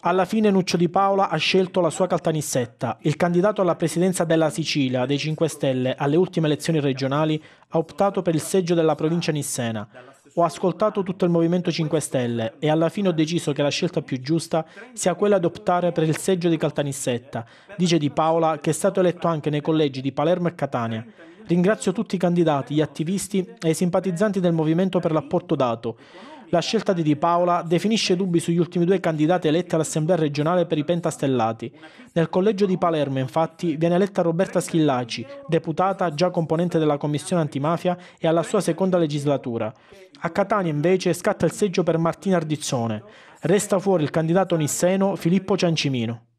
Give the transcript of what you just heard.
Alla fine Nuccio Di Paola ha scelto la sua Caltanissetta. Il candidato alla presidenza della Sicilia dei 5 Stelle alle ultime elezioni regionali ha optato per il seggio della provincia nissena. Ho ascoltato tutto il Movimento 5 Stelle e alla fine ho deciso che la scelta più giusta sia quella di optare per il seggio di Caltanissetta, dice Di Paola che è stato eletto anche nei collegi di Palermo e Catania. Ringrazio tutti i candidati, gli attivisti e i simpatizzanti del movimento per l'apporto dato. La scelta di Di Paola definisce dubbi sugli ultimi due candidati eletti all'Assemblea regionale per i pentastellati. Nel collegio di Palermo, infatti, viene eletta Roberta Schillaci, deputata già componente della commissione antimafia e alla sua seconda legislatura. A Catania, invece, scatta il seggio per Martina Ardizzone. Resta fuori il candidato nisseno Filippo Ciancimino.